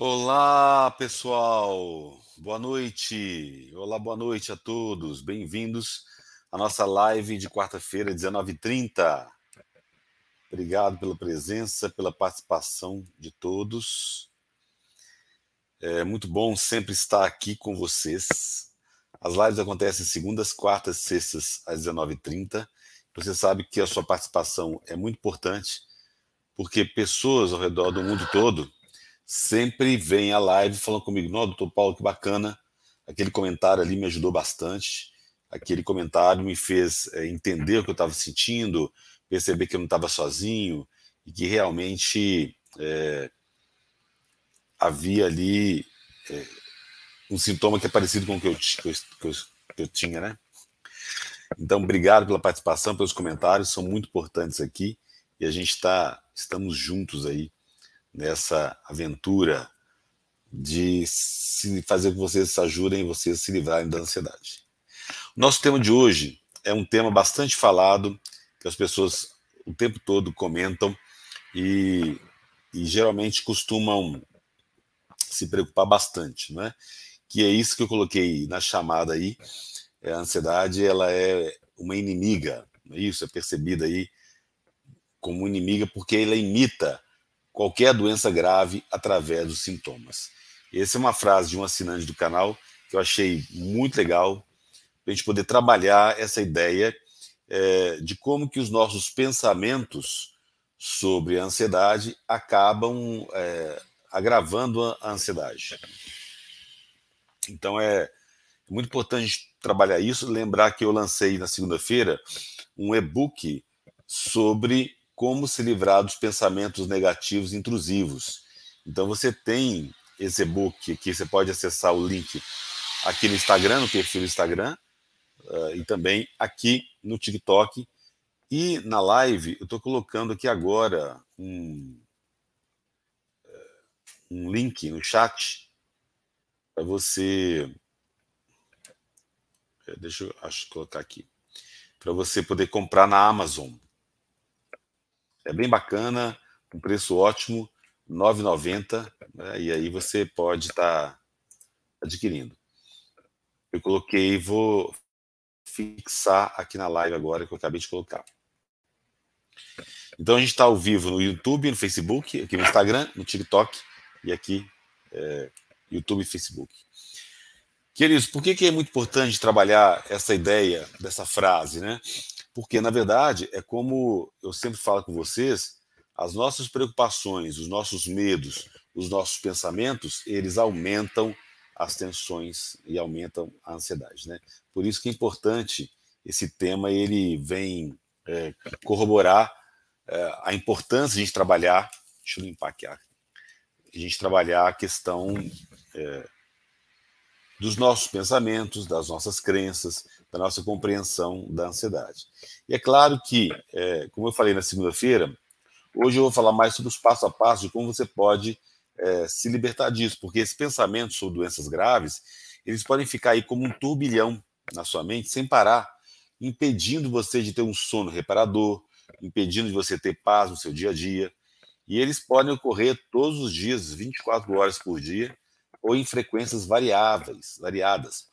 Olá, pessoal. Boa noite. Olá, boa noite a todos. Bem-vindos à nossa live de quarta-feira, 19h30. Obrigado pela presença, pela participação de todos. É muito bom sempre estar aqui com vocês. As lives acontecem segundas, quartas, sextas às 19h30. Você sabe que a sua participação é muito importante, porque pessoas ao redor do mundo todo sempre vem a live falando comigo, não, doutor Paulo, que bacana, aquele comentário ali me ajudou bastante, aquele comentário me fez eh, entender o que eu estava sentindo, perceber que eu não estava sozinho e que realmente é, havia ali é, um sintoma que é parecido com o que eu, que, eu, que, eu, que eu tinha, né? Então, obrigado pela participação, pelos comentários, são muito importantes aqui e a gente está, estamos juntos aí nessa aventura de fazer com que vocês se ajudem e vocês se livrarem da ansiedade. Nosso tema de hoje é um tema bastante falado, que as pessoas o tempo todo comentam e, e geralmente costumam se preocupar bastante, né? Que é isso que eu coloquei na chamada aí. É, a ansiedade, ela é uma inimiga, é isso é percebida aí como inimiga porque ela imita qualquer doença grave através dos sintomas. Essa é uma frase de um assinante do canal que eu achei muito legal para a gente poder trabalhar essa ideia é, de como que os nossos pensamentos sobre a ansiedade acabam é, agravando a ansiedade. Então é muito importante trabalhar isso, lembrar que eu lancei na segunda-feira um e-book sobre como se livrar dos pensamentos negativos intrusivos. Então você tem esse e-book que você pode acessar o link aqui no Instagram, no perfil do Instagram, uh, e também aqui no TikTok. E na live, eu estou colocando aqui agora um, eh, um link no chat para você. Eh, deixa eu acho, colocar aqui. Para você poder comprar na Amazon. É bem bacana, um preço ótimo, 9,90, né? e aí você pode estar tá adquirindo. Eu coloquei, vou fixar aqui na live agora que eu acabei de colocar. Então a gente está ao vivo no YouTube, no Facebook, aqui no Instagram, no TikTok e aqui é, YouTube e Facebook. Queridos, por que, que é muito importante trabalhar essa ideia dessa frase, né? Porque, na verdade, é como eu sempre falo com vocês, as nossas preocupações, os nossos medos, os nossos pensamentos, eles aumentam as tensões e aumentam a ansiedade, né? Por isso que é importante esse tema, ele vem é, corroborar é, a importância de a gente trabalhar, deixa eu limpar aqui, a gente trabalhar a questão é, dos nossos pensamentos, das nossas crenças, da nossa compreensão da ansiedade. E é claro que, é, como eu falei na segunda-feira, hoje eu vou falar mais sobre os passo a passo de como você pode é, se libertar disso, porque esses pensamentos sobre doenças graves, eles podem ficar aí como um turbilhão na sua mente sem parar, impedindo você de ter um sono reparador, impedindo de você ter paz no seu dia a dia. E eles podem ocorrer todos os dias, 24 horas por dia, ou em frequências variáveis, variadas.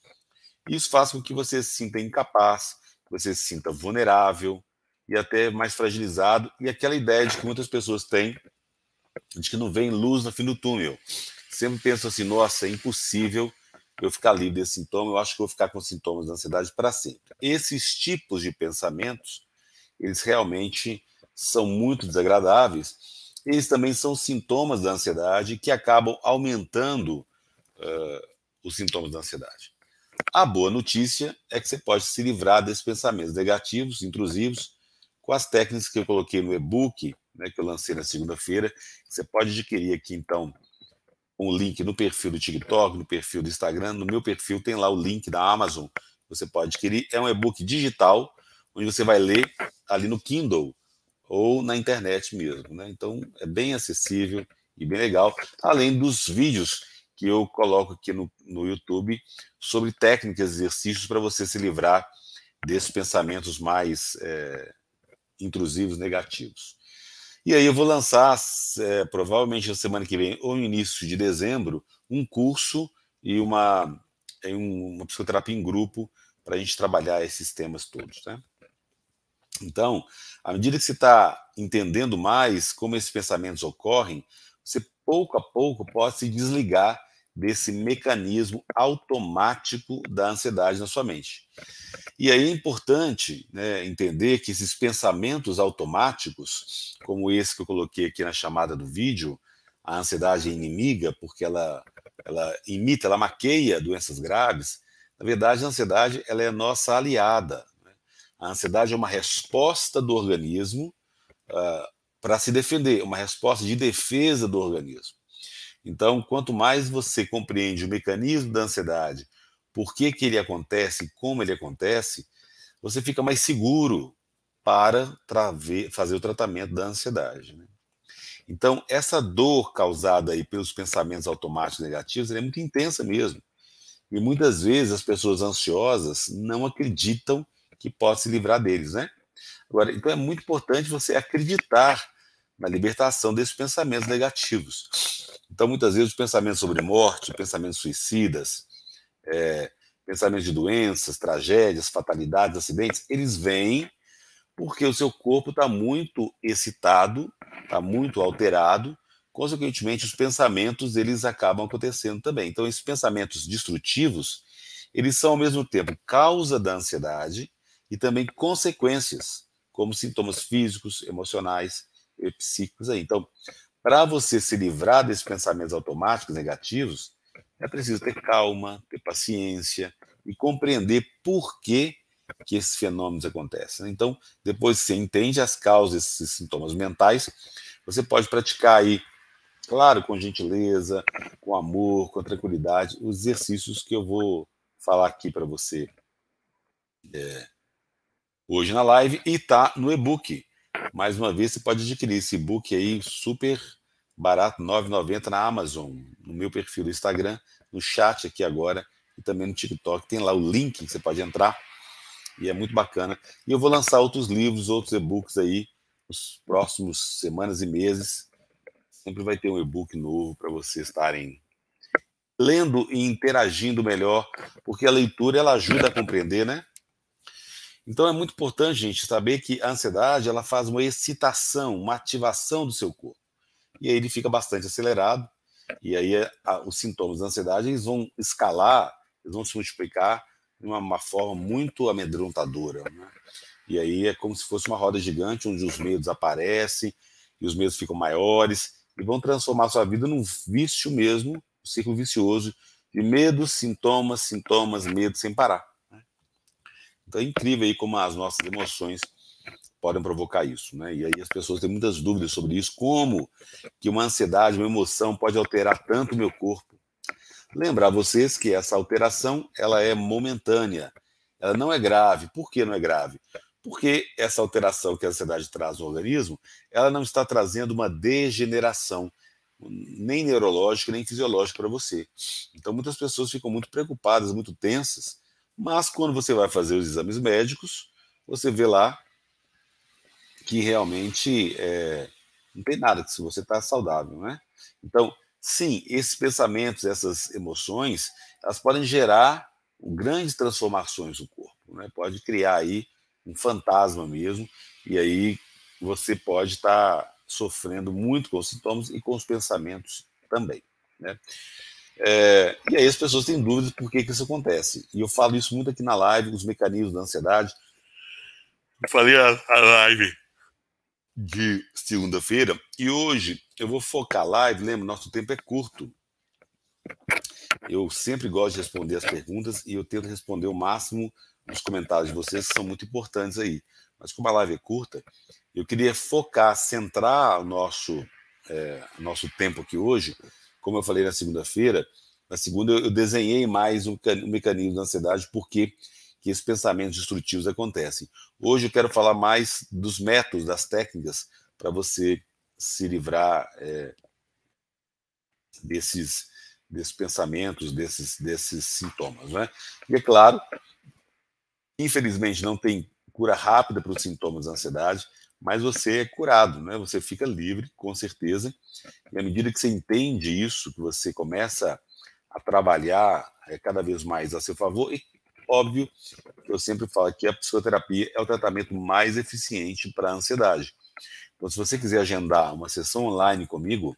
Isso faz com que você se sinta incapaz, você se sinta vulnerável e até mais fragilizado. E aquela ideia de que muitas pessoas têm de que não vem luz no fim do túnel. Sempre penso assim: nossa, é impossível eu ficar livre desse sintoma, eu acho que vou ficar com sintomas de ansiedade para sempre. Esses tipos de pensamentos, eles realmente são muito desagradáveis. Eles também são sintomas da ansiedade que acabam aumentando uh, os sintomas da ansiedade. A boa notícia é que você pode se livrar desses pensamentos negativos, intrusivos, com as técnicas que eu coloquei no e-book, né, que eu lancei na segunda-feira. Você pode adquirir aqui, então, um link no perfil do TikTok, no perfil do Instagram, no meu perfil tem lá o link da Amazon. Você pode adquirir. É um e-book digital, onde você vai ler ali no Kindle ou na internet mesmo. Né? Então, é bem acessível e bem legal, além dos vídeos que eu coloco aqui no, no YouTube sobre técnicas e exercícios para você se livrar desses pensamentos mais é, intrusivos, negativos. E aí eu vou lançar, é, provavelmente na semana que vem ou no início de dezembro, um curso e uma, uma psicoterapia em grupo para a gente trabalhar esses temas todos. Né? Então, à medida que você está entendendo mais como esses pensamentos ocorrem, você pouco a pouco pode se desligar desse mecanismo automático da ansiedade na sua mente. E aí é importante né, entender que esses pensamentos automáticos, como esse que eu coloquei aqui na chamada do vídeo, a ansiedade é inimiga porque ela, ela imita, ela maqueia doenças graves. Na verdade, a ansiedade ela é nossa aliada. Né? A ansiedade é uma resposta do organismo uh, para se defender, uma resposta de defesa do organismo. Então, quanto mais você compreende o mecanismo da ansiedade, por que, que ele acontece, como ele acontece, você fica mais seguro para traver, fazer o tratamento da ansiedade. Né? Então, essa dor causada aí pelos pensamentos automáticos negativos é muito intensa mesmo. E muitas vezes as pessoas ansiosas não acreditam que possa se livrar deles, né? Agora, então é muito importante você acreditar na libertação desses pensamentos negativos. Então, muitas vezes, os pensamentos sobre morte, pensamentos suicidas, é, pensamentos de doenças, tragédias, fatalidades, acidentes, eles vêm porque o seu corpo está muito excitado, está muito alterado, consequentemente os pensamentos eles acabam acontecendo também. Então esses pensamentos destrutivos, eles são ao mesmo tempo causa da ansiedade e também consequências, como sintomas físicos, emocionais e psíquicos aí. Então, para você se livrar desses pensamentos automáticos negativos, é preciso ter calma, ter paciência e compreender por que, que esses fenômenos acontecem. Né? Então, depois que você entende as causas desses sintomas mentais, você pode praticar aí, claro, com gentileza, com amor, com tranquilidade, os exercícios que eu vou falar aqui para você é, hoje na live e está no e-book mais uma vez, você pode adquirir esse book aí super barato, 9,90 na Amazon, no meu perfil do Instagram, no chat aqui agora e também no TikTok. Tem lá o link que você pode entrar e é muito bacana. E eu vou lançar outros livros, outros e-books aí nos próximos semanas e meses. Sempre vai ter um e-book novo para vocês estarem lendo e interagindo melhor, porque a leitura ela ajuda a compreender, né? Então é muito importante, gente, saber que a ansiedade ela faz uma excitação, uma ativação do seu corpo. E aí ele fica bastante acelerado, e aí é, a, os sintomas da ansiedade eles vão escalar, eles vão se multiplicar de uma, uma forma muito amedrontadora. Né? E aí é como se fosse uma roda gigante onde os medos aparecem e os medos ficam maiores e vão transformar sua vida num vício mesmo, um ciclo vicioso de medos, sintomas, sintomas, medos sem parar. Então é incrível aí como as nossas emoções podem provocar isso, né? E aí as pessoas têm muitas dúvidas sobre isso, como que uma ansiedade, uma emoção pode alterar tanto o meu corpo. Lembrar vocês que essa alteração, ela é momentânea, ela não é grave. Por que não é grave? Porque essa alteração que a ansiedade traz ao organismo, ela não está trazendo uma degeneração, nem neurológica, nem fisiológica para você. Então muitas pessoas ficam muito preocupadas, muito tensas, mas quando você vai fazer os exames médicos, você vê lá que realmente é, não tem nada, que se você está saudável, né? Então, sim, esses pensamentos, essas emoções, elas podem gerar grandes transformações no corpo, né? Pode criar aí um fantasma mesmo, e aí você pode estar tá sofrendo muito com os sintomas e com os pensamentos também, né? É, e aí as pessoas têm dúvidas por que, que isso acontece. E eu falo isso muito aqui na live, os mecanismos da ansiedade. Eu falei a, a live de segunda-feira e hoje eu vou focar a live. Lembra, nosso tempo é curto. Eu sempre gosto de responder as perguntas e eu tento responder o máximo nos comentários de vocês, que são muito importantes aí. Mas como a live é curta, eu queria focar, centrar o nosso, é, nosso tempo aqui hoje como eu falei na segunda-feira, na segunda eu desenhei mais um, um mecanismo da ansiedade, porque que esses pensamentos destrutivos acontecem. Hoje eu quero falar mais dos métodos, das técnicas, para você se livrar é, desses, desses pensamentos, desses, desses sintomas. Né? E é claro, infelizmente não tem cura rápida para os sintomas da ansiedade, mas você é curado, né? Você fica livre, com certeza. E à medida que você entende isso, que você começa a trabalhar é, cada vez mais a seu favor, e óbvio, eu sempre falo que a psicoterapia é o tratamento mais eficiente para a ansiedade. Então, se você quiser agendar uma sessão online comigo,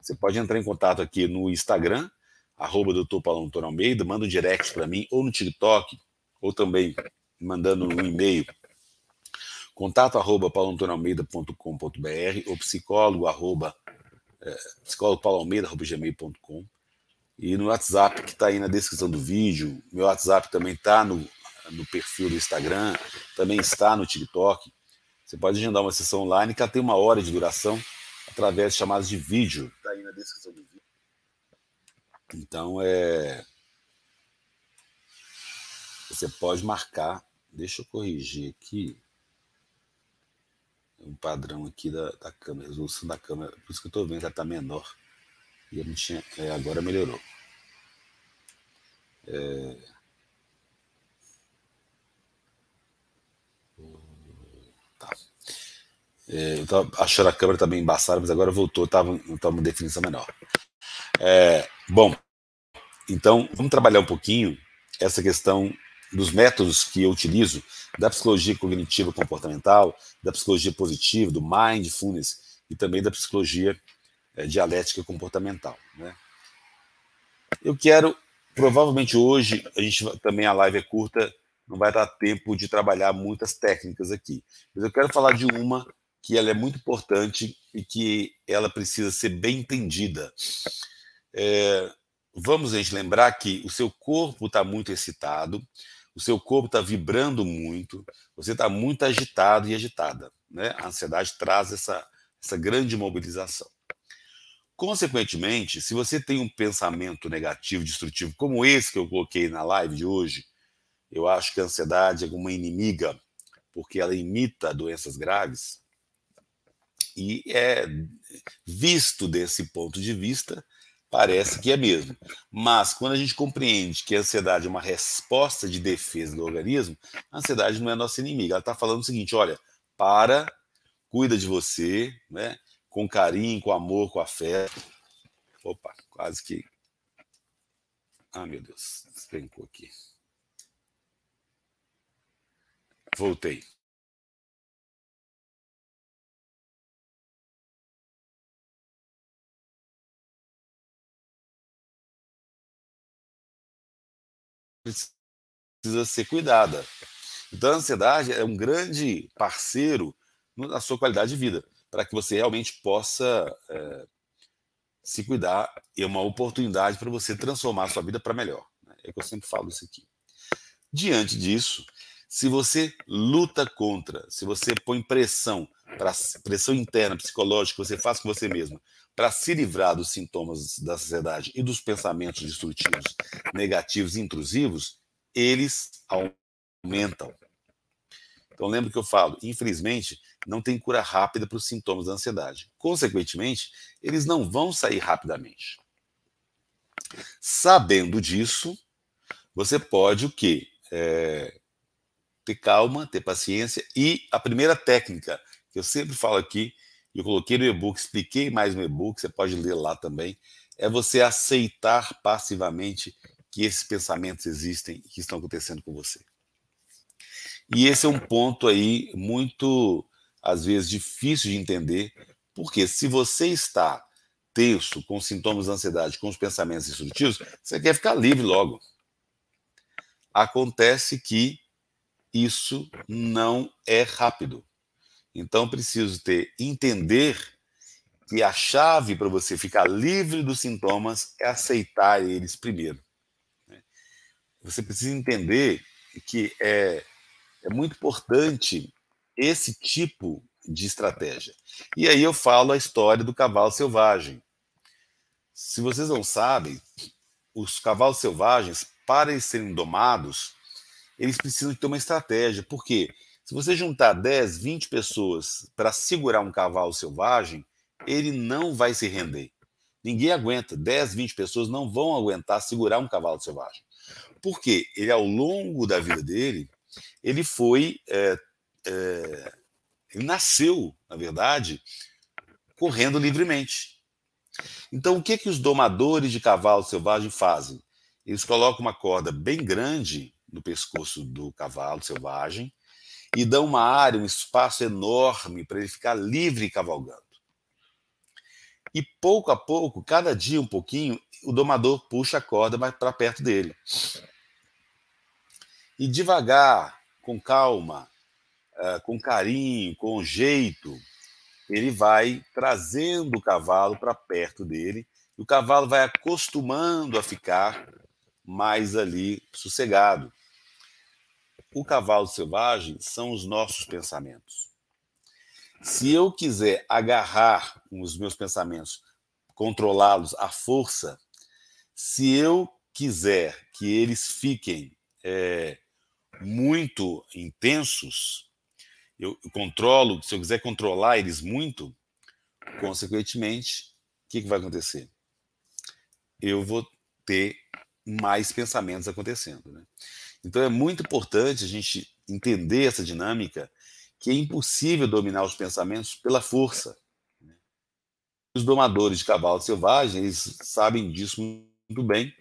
você pode entrar em contato aqui no Instagram, arroba doutor Paulo Almeida, manda um direct para mim, ou no TikTok, ou também mandando um e-mail contato arroba paulantonalmeida.com.br ou psicólogo arroba é, psicólogo pauloalmeida arroba gmail.com e no WhatsApp que está aí na descrição do vídeo, meu WhatsApp também está no, no perfil do Instagram, também está no TikTok. Você pode agendar uma sessão online que tem uma hora de duração através de chamadas de vídeo. Está aí na descrição do vídeo. Então é. Você pode marcar. Deixa eu corrigir aqui o padrão aqui da, da câmera, resolução da câmera, por isso que eu estou vendo, já está menor. E não tinha, é, agora melhorou. É... Tá. É, eu estava achando a câmera também tá embaçada, mas agora voltou, estava tá uma definição menor. É, bom, então vamos trabalhar um pouquinho essa questão dos métodos que eu utilizo da psicologia cognitiva comportamental da psicologia positiva, do mindfulness e também da psicologia é, dialética comportamental. Né? Eu quero, provavelmente hoje, a gente também a live é curta, não vai dar tempo de trabalhar muitas técnicas aqui, mas eu quero falar de uma que ela é muito importante e que ela precisa ser bem entendida. É, vamos gente lembrar que o seu corpo está muito excitado, o seu corpo está vibrando muito, você está muito agitado e agitada. Né? A ansiedade traz essa, essa grande mobilização. Consequentemente, se você tem um pensamento negativo, destrutivo, como esse que eu coloquei na live de hoje, eu acho que a ansiedade é uma inimiga, porque ela imita doenças graves, e é visto desse ponto de vista, Parece que é mesmo. Mas quando a gente compreende que a ansiedade é uma resposta de defesa do organismo, a ansiedade não é nossa inimiga. Ela está falando o seguinte: olha, para, cuida de você, né? Com carinho, com amor, com afeto. Opa, quase que. Ah, meu Deus, despencou aqui. Voltei. precisa ser cuidada. Então, a ansiedade é um grande parceiro na sua qualidade de vida, para que você realmente possa é, se cuidar e é uma oportunidade para você transformar a sua vida para melhor. Né? É que eu sempre falo isso aqui. Diante disso, se você luta contra, se você põe pressão, pra, pressão interna, psicológica, que você faz com você mesmo, para se livrar dos sintomas da sociedade e dos pensamentos destrutivos, negativos e intrusivos, eles aumentam. Então, lembro que eu falo, infelizmente, não tem cura rápida para os sintomas da ansiedade. Consequentemente, eles não vão sair rapidamente. Sabendo disso, você pode o quê? É, ter calma, ter paciência e a primeira técnica que eu sempre falo aqui eu coloquei no e-book, expliquei mais no e-book, você pode ler lá também, é você aceitar passivamente que esses pensamentos existem, que estão acontecendo com você. E esse é um ponto aí muito, às vezes, difícil de entender, porque se você está tenso, com sintomas de ansiedade, com os pensamentos instrutivos, você quer ficar livre logo. Acontece que isso não é rápido. Então preciso ter entender que a chave para você ficar livre dos sintomas é aceitar eles primeiro. Né? Você precisa entender que é, é muito importante esse tipo de estratégia. E aí eu falo a história do cavalo selvagem. Se vocês não sabem, os cavalos selvagens, para eles serem domados, eles precisam ter uma estratégia. Por quê? Porque se você juntar 10, 20 pessoas para segurar um cavalo selvagem, ele não vai se render. Ninguém aguenta. 10, 20 pessoas não vão aguentar segurar um cavalo selvagem. Porque ele, ao longo da vida dele, ele foi. É, é, ele nasceu, na verdade, correndo livremente. Então, o que, que os domadores de cavalo selvagem fazem? Eles colocam uma corda bem grande no pescoço do cavalo selvagem e dão uma área, um espaço enorme para ele ficar livre cavalgando. E pouco a pouco, cada dia um pouquinho, o domador puxa a corda para perto dele. E devagar, com calma, eh, com carinho, com jeito, ele vai trazendo o cavalo para perto dele e o cavalo vai acostumando a ficar mais ali sossegado. O cavalo selvagem são os nossos pensamentos. Se eu quiser agarrar os meus pensamentos, controlá-los à força, se eu quiser que eles fiquem é, muito intensos, eu controlo, se eu quiser controlar eles muito, consequentemente, o que, que vai acontecer? Eu vou ter mais pensamentos acontecendo. Né? Então é muito importante a gente entender essa dinâmica que é impossível dominar os pensamentos pela força. Né? Os domadores de cavalos selvagens sabem disso muito bem.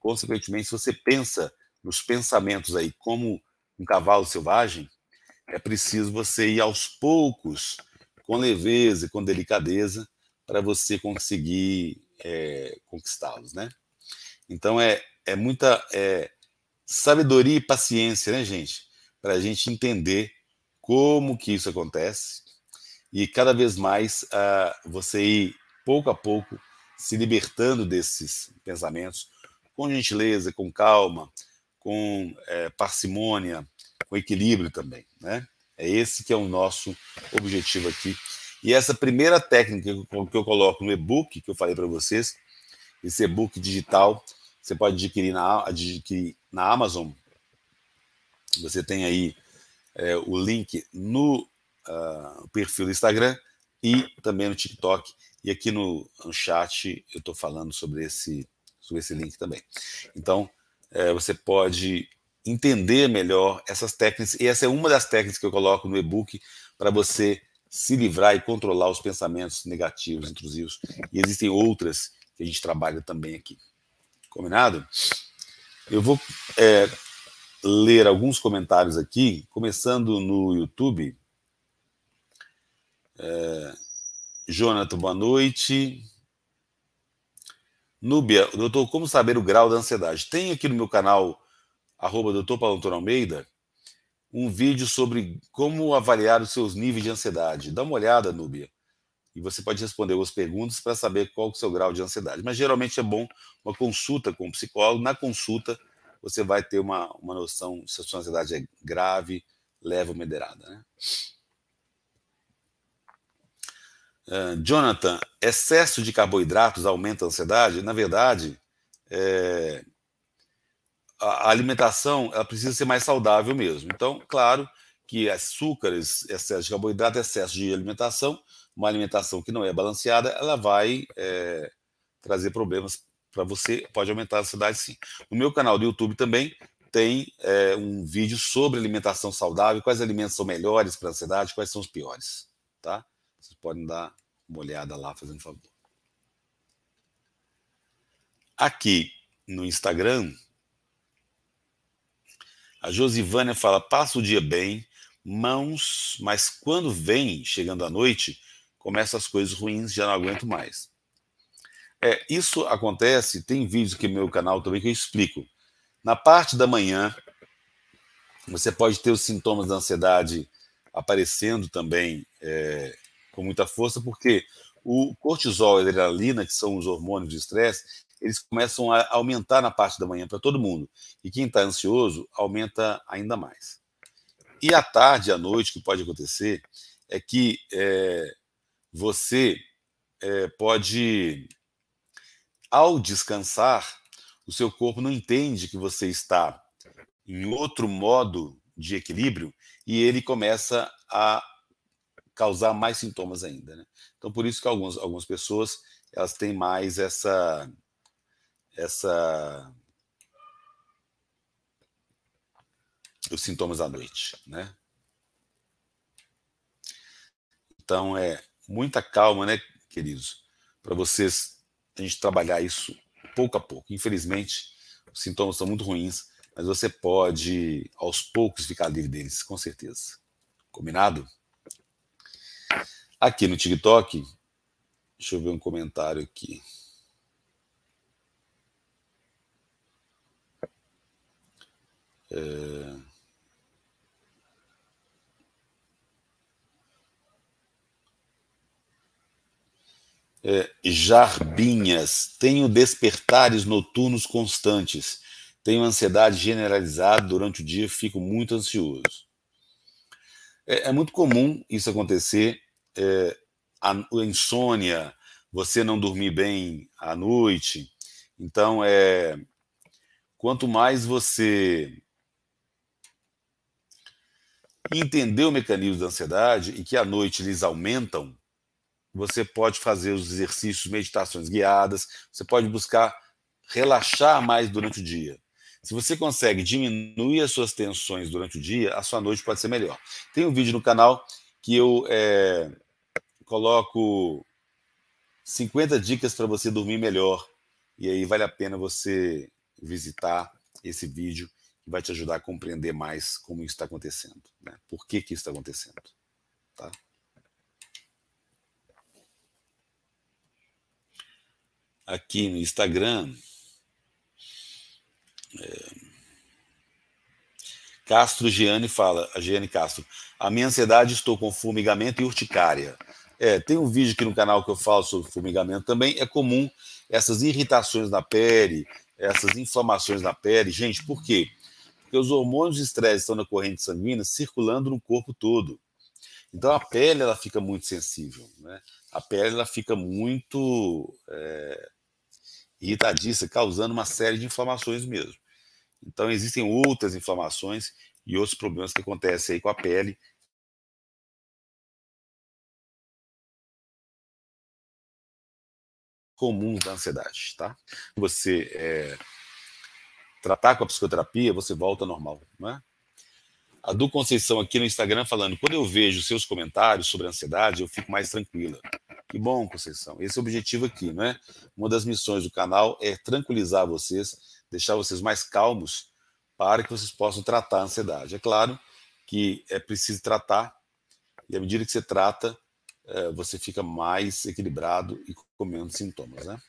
Consequentemente, se você pensa nos pensamentos aí como um cavalo selvagem, é preciso você ir aos poucos, com leveza e com delicadeza, para você conseguir é, conquistá-los, né? Então é, é muita é, sabedoria e paciência, né, gente? Para a gente entender como que isso acontece e cada vez mais uh, você ir pouco a pouco se libertando desses pensamentos com gentileza, com calma, com é, parcimônia, com equilíbrio também, né? É esse que é o nosso objetivo aqui. E essa primeira técnica que eu coloco no e-book que eu falei para vocês, esse e-book digital, você pode adquirir na adquirir na Amazon. Você tem aí é, o link no uh, perfil do Instagram e também no TikTok. E aqui no, no chat eu estou falando sobre esse, sobre esse link também. Então, é, você pode entender melhor essas técnicas. E essa é uma das técnicas que eu coloco no e-book para você se livrar e controlar os pensamentos negativos, intrusivos. E existem outras que a gente trabalha também aqui. Combinado? Eu vou é, ler alguns comentários aqui, começando no YouTube. É, Jonathan, boa noite. Núbia, doutor, como saber o grau da ansiedade? Tem aqui no meu canal, arroba doutor Paulo Antônio Almeida, um vídeo sobre como avaliar os seus níveis de ansiedade. Dá uma olhada, Núbia e você pode responder algumas perguntas para saber qual é o seu grau de ansiedade. Mas geralmente é bom uma consulta com o um psicólogo. Na consulta, você vai ter uma, uma noção se a sua ansiedade é grave, leve ou moderada. Né? Uh, Jonathan, excesso de carboidratos aumenta a ansiedade? Na verdade, é, a alimentação ela precisa ser mais saudável mesmo. Então, claro que açúcares, excesso de carboidrato, excesso de alimentação uma alimentação que não é balanceada, ela vai é, trazer problemas para você, pode aumentar a ansiedade sim. No meu canal do YouTube também tem é, um vídeo sobre alimentação saudável, quais alimentos são melhores para a ansiedade, quais são os piores, tá? Vocês podem dar uma olhada lá, fazendo favor. Aqui no Instagram, a Josivânia fala: passa o dia bem, mãos, mas quando vem, chegando à noite, começa as coisas ruins, já não aguento mais. É, isso acontece, tem vídeo que meu canal também que eu explico. Na parte da manhã, você pode ter os sintomas da ansiedade aparecendo também é, com muita força, porque o cortisol e a adrenalina, que são os hormônios de estresse, eles começam a aumentar na parte da manhã para todo mundo. E quem está ansioso aumenta ainda mais. E à tarde, à noite, o que pode acontecer é que é, você é, pode, ao descansar, o seu corpo não entende que você está em outro modo de equilíbrio e ele começa a causar mais sintomas ainda. Né? Então, por isso que algumas, algumas pessoas elas têm mais essa essa os sintomas à noite, né? Então é muita calma, né, queridos, para vocês a gente trabalhar isso pouco a pouco. Infelizmente, os sintomas são muito ruins, mas você pode aos poucos ficar livre deles, com certeza. Combinado? Aqui no TikTok, deixa eu ver um comentário aqui. É... É, jarbinhas, tenho despertares noturnos constantes, tenho ansiedade generalizada durante o dia, fico muito ansioso. É, é muito comum isso acontecer, é, a, a insônia, você não dormir bem à noite. Então, é, quanto mais você entender o mecanismo da ansiedade e que à noite eles aumentam, você pode fazer os exercícios, meditações guiadas, você pode buscar relaxar mais durante o dia. Se você consegue diminuir as suas tensões durante o dia, a sua noite pode ser melhor. Tem um vídeo no canal que eu é, coloco 50 dicas para você dormir melhor. E aí vale a pena você visitar esse vídeo, que vai te ajudar a compreender mais como isso está acontecendo, né? por que, que isso está acontecendo. Tá? aqui no Instagram. É, Castro Giane fala, a Giane Castro, a minha ansiedade estou com formigamento e urticária. É, tem um vídeo aqui no canal que eu falo sobre formigamento também. É comum essas irritações na pele, essas inflamações na pele. Gente, por quê? Porque os hormônios de estresse estão na corrente sanguínea circulando no corpo todo. Então a pele ela fica muito sensível, né? A pele ela fica muito é, irritadiça, causando uma série de inflamações mesmo. Então, existem outras inflamações e outros problemas que acontecem aí com a pele. comuns da ansiedade, tá? Você é, tratar com a psicoterapia, você volta ao normal, não é? A Du Conceição aqui no Instagram falando: quando eu vejo seus comentários sobre a ansiedade, eu fico mais tranquila. Que bom, Conceição. Esse é o objetivo aqui, não é? Uma das missões do canal é tranquilizar vocês, deixar vocês mais calmos para que vocês possam tratar a ansiedade. É claro que é preciso tratar, e à medida que você trata, eh, você fica mais equilibrado e com menos sintomas, né?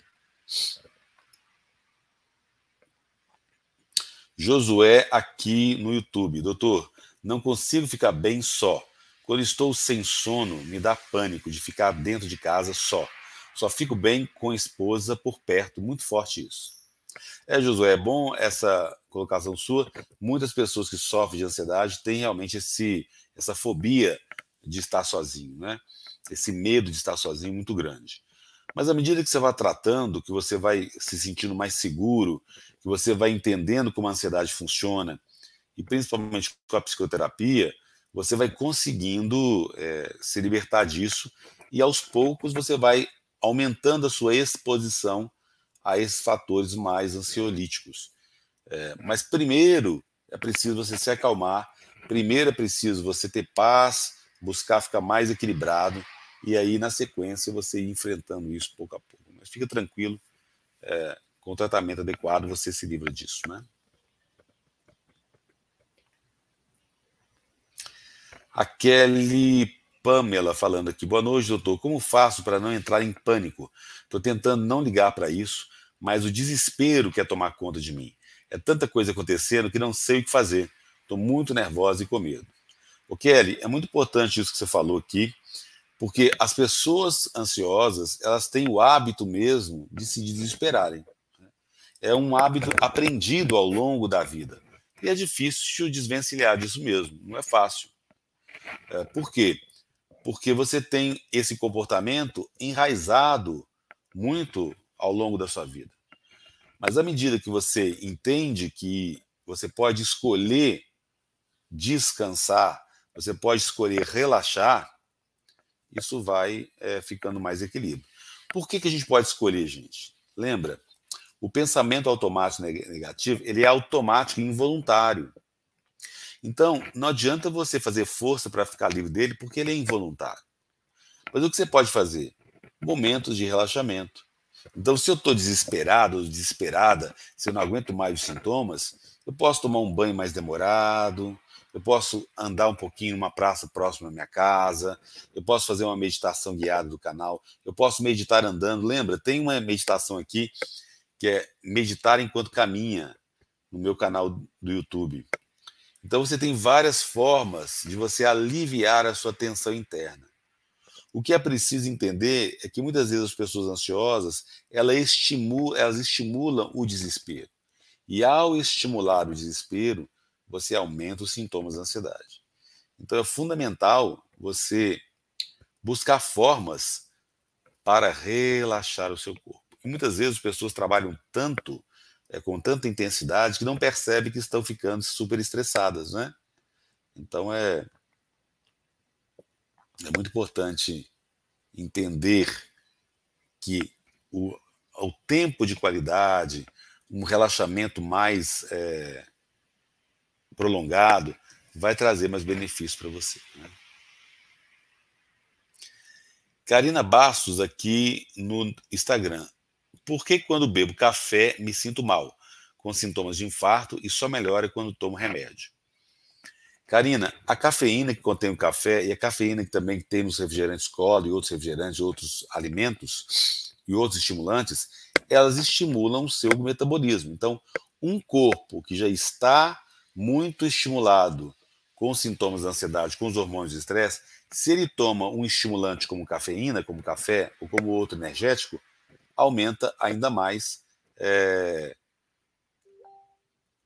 Josué aqui no YouTube. Doutor, não consigo ficar bem só. Quando estou sem sono, me dá pânico de ficar dentro de casa só. Só fico bem com a esposa por perto, muito forte isso. É, Josué, é bom essa colocação sua. Muitas pessoas que sofrem de ansiedade têm realmente esse, essa fobia de estar sozinho, né? Esse medo de estar sozinho muito grande. Mas à medida que você vai tratando, que você vai se sentindo mais seguro, que você vai entendendo como a ansiedade funciona, e principalmente com a psicoterapia, você vai conseguindo é, se libertar disso e aos poucos você vai aumentando a sua exposição a esses fatores mais ansiolíticos. É, mas primeiro é preciso você se acalmar, primeiro é preciso você ter paz, buscar ficar mais equilibrado e aí na sequência você ir enfrentando isso pouco a pouco. Mas fica tranquilo, é, com o tratamento adequado você se livra disso, né? A Kelly Pamela falando aqui. Boa noite, doutor. Como faço para não entrar em pânico? Estou tentando não ligar para isso, mas o desespero quer tomar conta de mim. É tanta coisa acontecendo que não sei o que fazer. Estou muito nervosa e com medo. O Kelly, é muito importante isso que você falou aqui, porque as pessoas ansiosas elas têm o hábito mesmo de se desesperarem. Né? É um hábito aprendido ao longo da vida. E é difícil desvencilhar disso mesmo, não é fácil. É, por quê? Porque você tem esse comportamento enraizado muito ao longo da sua vida. Mas à medida que você entende que você pode escolher descansar, você pode escolher relaxar, isso vai é, ficando mais equilíbrio. Por que, que a gente pode escolher, gente? Lembra, o pensamento automático negativo ele é automático e involuntário. Então, não adianta você fazer força para ficar livre dele, porque ele é involuntário. Mas o que você pode fazer? Momentos de relaxamento. Então, se eu estou desesperado ou desesperada, se eu não aguento mais os sintomas, eu posso tomar um banho mais demorado, eu posso andar um pouquinho numa praça próxima à minha casa, eu posso fazer uma meditação guiada do canal, eu posso meditar andando. Lembra, tem uma meditação aqui que é meditar enquanto caminha no meu canal do YouTube. Então você tem várias formas de você aliviar a sua tensão interna. O que é preciso entender é que muitas vezes as pessoas ansiosas elas estimulam, elas estimulam o desespero. E ao estimular o desespero, você aumenta os sintomas da ansiedade. Então é fundamental você buscar formas para relaxar o seu corpo. E muitas vezes as pessoas trabalham tanto é, com tanta intensidade que não percebe que estão ficando super estressadas, né? Então é, é muito importante entender que o, o tempo de qualidade, um relaxamento mais é, prolongado, vai trazer mais benefícios para você. Né? Karina Bastos aqui no Instagram. Por que quando bebo café me sinto mal, com sintomas de infarto e só melhora quando tomo remédio? Karina, a cafeína que contém o café e a cafeína que também tem nos refrigerantes cola e outros refrigerantes, outros alimentos e outros estimulantes, elas estimulam o seu metabolismo. Então, um corpo que já está muito estimulado com sintomas de ansiedade, com os hormônios de estresse, se ele toma um estimulante como cafeína, como café ou como outro energético, aumenta ainda mais é,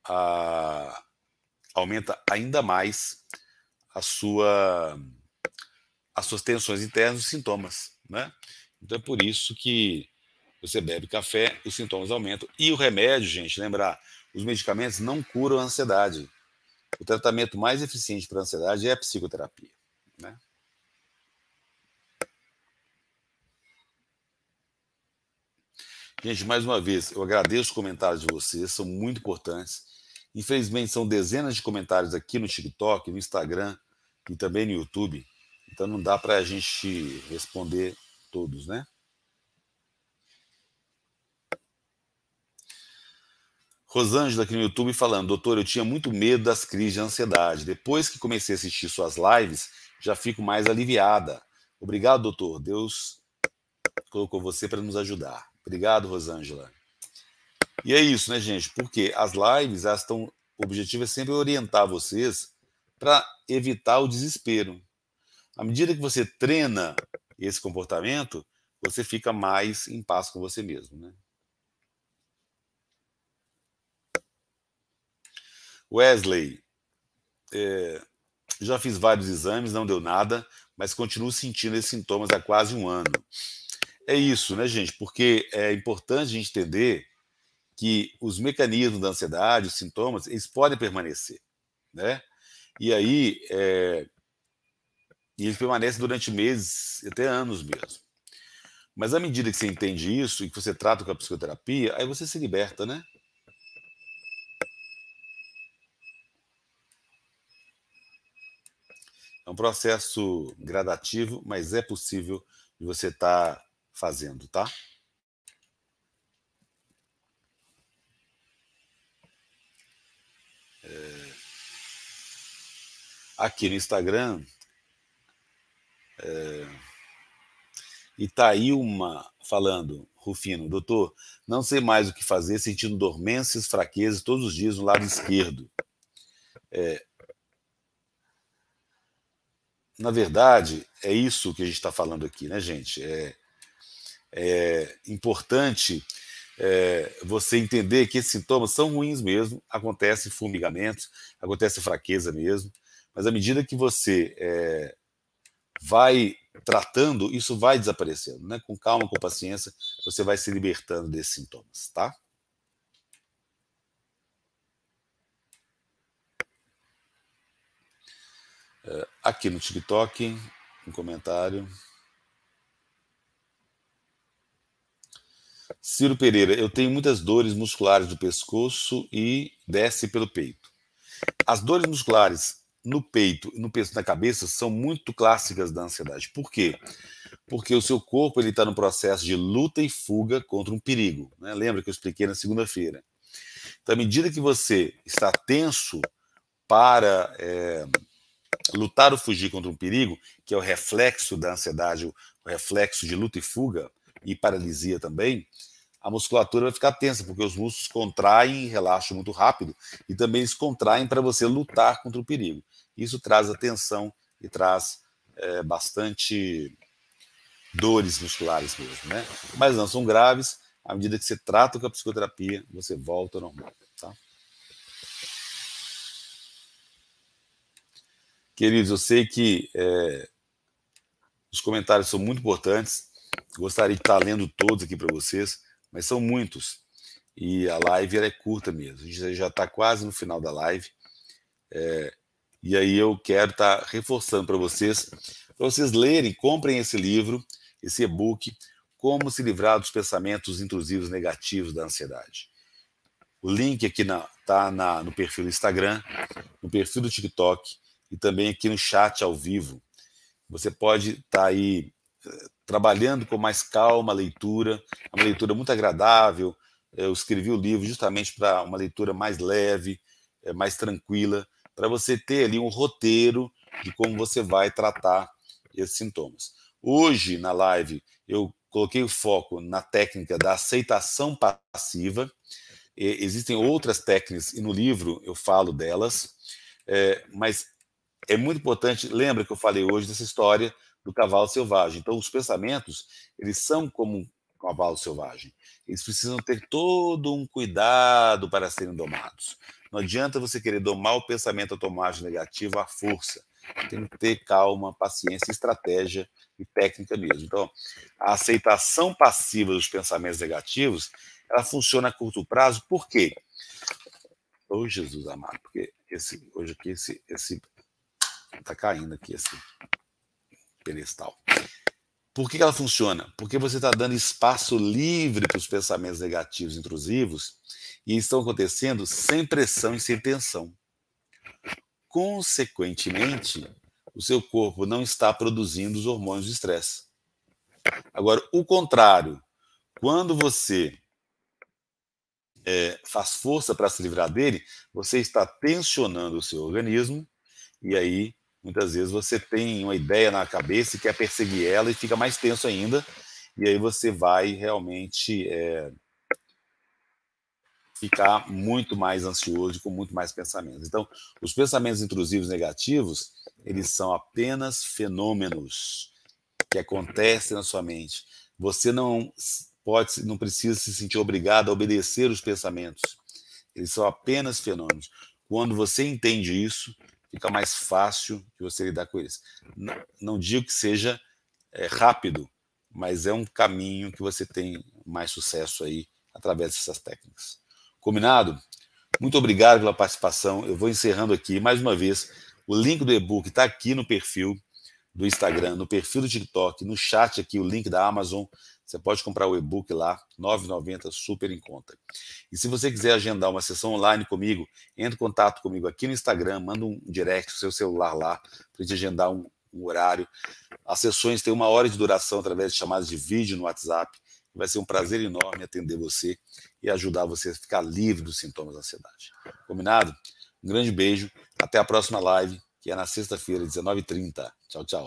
a, aumenta ainda mais a sua, as suas tensões internas, os sintomas, né? Então é por isso que você bebe café, os sintomas aumentam. E o remédio, gente, lembrar, os medicamentos não curam a ansiedade. O tratamento mais eficiente para a ansiedade é a psicoterapia, né? Gente, mais uma vez, eu agradeço os comentários de vocês, são muito importantes. Infelizmente, são dezenas de comentários aqui no TikTok, no Instagram e também no YouTube. Então, não dá para a gente responder todos, né? Rosângela aqui no YouTube falando, doutor, eu tinha muito medo das crises de ansiedade. Depois que comecei a assistir suas lives, já fico mais aliviada. Obrigado, doutor. Deus colocou você para nos ajudar. Obrigado, Rosângela. E é isso, né, gente? Porque as lives, elas tão O objetivo é sempre orientar vocês para evitar o desespero. À medida que você treina esse comportamento, você fica mais em paz com você mesmo, né? Wesley, é, já fiz vários exames, não deu nada, mas continuo sentindo esses sintomas há quase um ano é isso, né, gente? Porque é importante a gente entender que os mecanismos da ansiedade, os sintomas, eles podem permanecer, né? E aí, é... e eles permanecem durante meses, até anos mesmo. Mas à medida que você entende isso e que você trata com a psicoterapia, aí você se liberta, né? É um processo gradativo, mas é possível de você estar tá fazendo, tá? É... Aqui no Instagram, é... Itaílma falando, Rufino, doutor, não sei mais o que fazer, sentindo dormências, fraquezas todos os dias no lado esquerdo. É, na verdade, é isso que a gente está falando aqui, né, gente? É, é, importante é, você entender que esses sintomas são ruins mesmo, acontece fumigamentos, acontece fraqueza mesmo, mas à medida que você é, vai tratando, isso vai desaparecendo, né? Com calma, com paciência, você vai se libertando desses sintomas, tá? É, aqui no TikTok, um comentário. Ciro Pereira, eu tenho muitas dores musculares do pescoço e desce pelo peito. As dores musculares no peito, no peito na cabeça são muito clássicas da ansiedade. Por quê? Porque o seu corpo ele está no processo de luta e fuga contra um perigo. Né? Lembra que eu expliquei na segunda-feira? Então, à medida que você está tenso para é, lutar ou fugir contra um perigo, que é o reflexo da ansiedade, o reflexo de luta e fuga, e paralisia também, a musculatura vai ficar tensa, porque os músculos contraem e relaxam muito rápido, e também eles contraem para você lutar contra o perigo. Isso traz atenção e traz é, bastante dores musculares mesmo, né? Mas não são graves, à medida que você trata com a psicoterapia, você volta ao normal, tá? Queridos, eu sei que é, os comentários são muito importantes. Gostaria de estar lendo todos aqui para vocês, mas são muitos. E a live é curta mesmo. A gente já está quase no final da live. É, e aí eu quero estar tá reforçando para vocês, para vocês lerem, comprem esse livro, esse e-book, Como se livrar dos pensamentos intrusivos negativos da ansiedade. O link aqui está no perfil do Instagram, no perfil do TikTok e também aqui no chat ao vivo. Você pode estar tá aí trabalhando com mais calma a leitura, uma leitura muito agradável. Eu escrevi o livro justamente para uma leitura mais leve, eh, mais tranquila, para você ter ali um roteiro de como você vai tratar esses sintomas. Hoje, na live, eu coloquei o foco na técnica da aceitação passiva. existem outras técnicas, e no livro eu falo delas, eh, mas é muito importante. Lembra que eu falei hoje dessa história do cavalo selvagem. Então, os pensamentos, eles são como um cavalo selvagem. Eles precisam ter todo um cuidado para serem domados. Não adianta você querer domar o pensamento automático negativo à força. Tem que ter calma, paciência, estratégia e técnica mesmo. Então, a aceitação passiva dos pensamentos negativos, ela funciona a curto prazo, por quê? Ô, oh, Jesus amado, porque esse, hoje aqui, esse, esse, tá caindo aqui, esse, tal. Por que ela funciona? Porque você está dando espaço livre para os pensamentos negativos intrusivos e estão acontecendo sem pressão e sem tensão. Consequentemente, o seu corpo não está produzindo os hormônios de estresse. Agora, o contrário, quando você é, faz força para se livrar dele, você está tensionando o seu organismo e aí Muitas vezes você tem uma ideia na cabeça e quer perseguir ela e fica mais tenso ainda, e aí você vai realmente é, ficar muito mais ansioso, com muito mais pensamentos. Então, os pensamentos intrusivos negativos, eles são apenas fenômenos que acontecem na sua mente. Você não pode, não precisa se sentir obrigado a obedecer os pensamentos. Eles são apenas fenômenos. Quando você entende isso, fica mais fácil de você lidar com eles. Não, não digo que seja é, rápido, mas é um caminho que você tem mais sucesso aí através dessas técnicas. Combinado? Muito obrigado pela participação. Eu vou encerrando aqui mais uma vez. O link do e-book está aqui no perfil do Instagram, no perfil do TikTok, no chat aqui, o link da Amazon. Você pode comprar o e-book lá, R$ 9,90, super em conta. E se você quiser agendar uma sessão online comigo, entre em contato comigo aqui no Instagram, manda um direct, no seu celular lá, para gente agendar um, um horário. As sessões têm uma hora de duração através de chamadas de vídeo no WhatsApp. Vai ser um prazer enorme atender você e ajudar você a ficar livre dos sintomas da ansiedade. Combinado? Um grande beijo. Até a próxima live, que é na sexta-feira, 19h30. Tchau, tchau.